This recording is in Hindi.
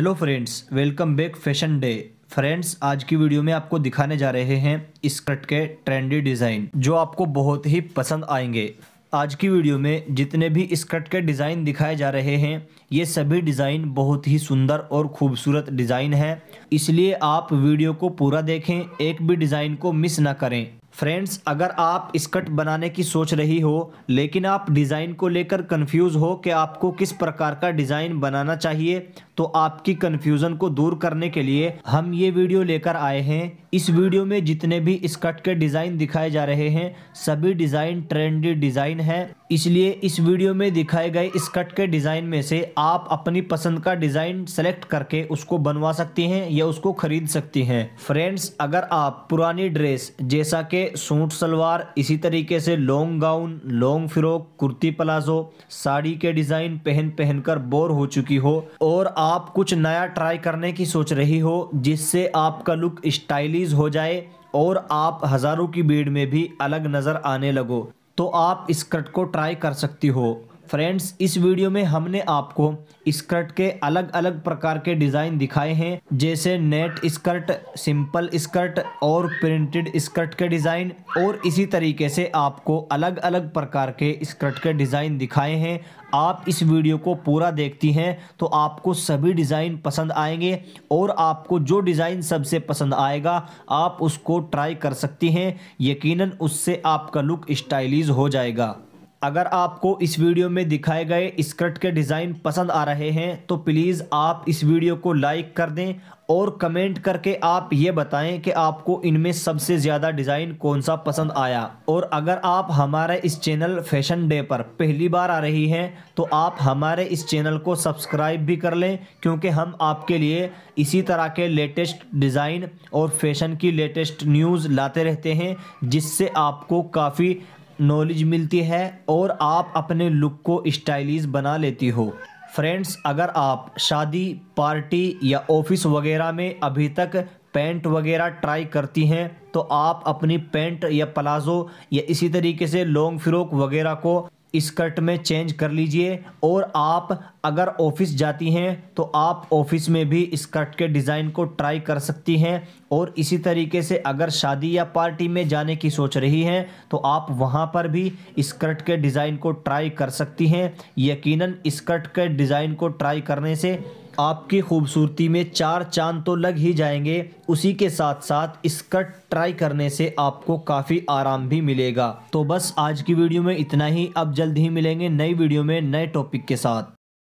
hello friends welcome back fashion day friends आज की वीडियो में आपको दिखाने जा रहे हैं स्कर्ट के ट्रेंडी डिज़ाइन जो आपको बहुत ही पसंद आएंगे आज की वीडियो में जितने भी स्कर्ट के डिज़ाइन दिखाए जा रहे हैं ये सभी डिज़ाइन बहुत ही सुंदर और खूबसूरत डिज़ाइन है इसलिए आप वीडियो को पूरा देखें एक भी डिज़ाइन को मिस ना करें फ्रेंड्स अगर आप स्कर्ट बनाने की सोच रही हो लेकिन आप डिज़ाइन को लेकर कंफ्यूज हो कि आपको किस प्रकार का डिज़ाइन बनाना चाहिए तो आपकी कंफ्यूजन को दूर करने के लिए हम ये वीडियो लेकर आए हैं इस वीडियो में जितने भी स्कर्ट के डिज़ाइन दिखाए जा रहे हैं सभी डिज़ाइन ट्रेंडी डिज़ाइन है इसलिए इस वीडियो में दिखाए गए स्कर्ट के डिज़ाइन में से आप अपनी पसंद का डिज़ाइन सेलेक्ट करके उसको बनवा सकती हैं या उसको खरीद सकती हैं फ्रेंड्स अगर आप पुरानी ड्रेस जैसा कि सूट सलवार इसी तरीके से long gown long frock kurti palazzo sari के डिज़ाइन पहन पहनकर बोर हो चुकी हो और आप कुछ नया ट्राई करने की सोच रही हो जिससे आपका लुक स्टाइलिश हो जाए और आप हज़ारों की भीड़ में भी अलग नज़र आने लगो तो आप इस स्कर्ट को ट्राई कर सकती हो फ्रेंड्स इस वीडियो में हमने आपको स्कर्ट के अलग अलग प्रकार के डिज़ाइन दिखाए हैं जैसे नेट स्कर्ट सिंपल स्कर्ट और प्रिंटेड स्कर्ट के डिज़ाइन और इसी तरीके से आपको अलग अलग प्रकार के स्कर्ट के डिज़ाइन दिखाए हैं आप इस वीडियो को पूरा देखती हैं तो आपको सभी डिज़ाइन पसंद आएंगे और आपको जो डिज़ाइन सबसे पसंद आएगा आप उसको ट्राई कर सकती हैं यकीनन उससे आपका लुक स्टाइलिश हो जाएगा अगर आपको इस वीडियो में दिखाए गए स्कर्ट के डिज़ाइन पसंद आ रहे हैं तो प्लीज़ आप इस वीडियो को लाइक कर दें और कमेंट करके आप ये बताएं कि आपको इनमें सबसे ज़्यादा डिज़ाइन कौन सा पसंद आया और अगर आप हमारे इस चैनल फैशन डे पर पहली बार आ रही हैं तो आप हमारे इस चैनल को सब्सक्राइब भी कर लें क्योंकि हम आपके लिए इसी तरह के लेटेस्ट डिज़ाइन और फैशन की लेटेस्ट न्यूज़ लाते रहते हैं जिससे आपको काफ़ी नॉलेज मिलती है और आप अपने लुक को स्टाइलिश बना लेती हो फ्रेंड्स अगर आप शादी पार्टी या ऑफिस वगैरह में अभी तक पैंट वगैरह ट्राई करती हैं तो आप अपनी पेंट या प्लाज़ो या इसी तरीके से लॉन्ग फ्रॉक वगैरह को स्कर्ट में चेंज कर लीजिए और आप अगर ऑफिस जाती हैं तो आप ऑफिस में भी स्कर्ट के डिज़ाइन को ट्राई कर सकती हैं और इसी तरीके से अगर शादी या पार्टी में जाने की सोच रही हैं तो आप वहां पर भी स्कर्ट के डिज़ाइन को ट्राई कर सकती हैं यकीनन स्कर्ट के डिज़ाइन को ट्राई करने से आपकी खूबसूरती में चार चांद तो लग ही जाएंगे उसी के साथ साथ इसका ट्राई करने से आपको काफ़ी आराम भी मिलेगा तो बस आज की वीडियो में इतना ही अब जल्द ही मिलेंगे नई वीडियो में नए टॉपिक के साथ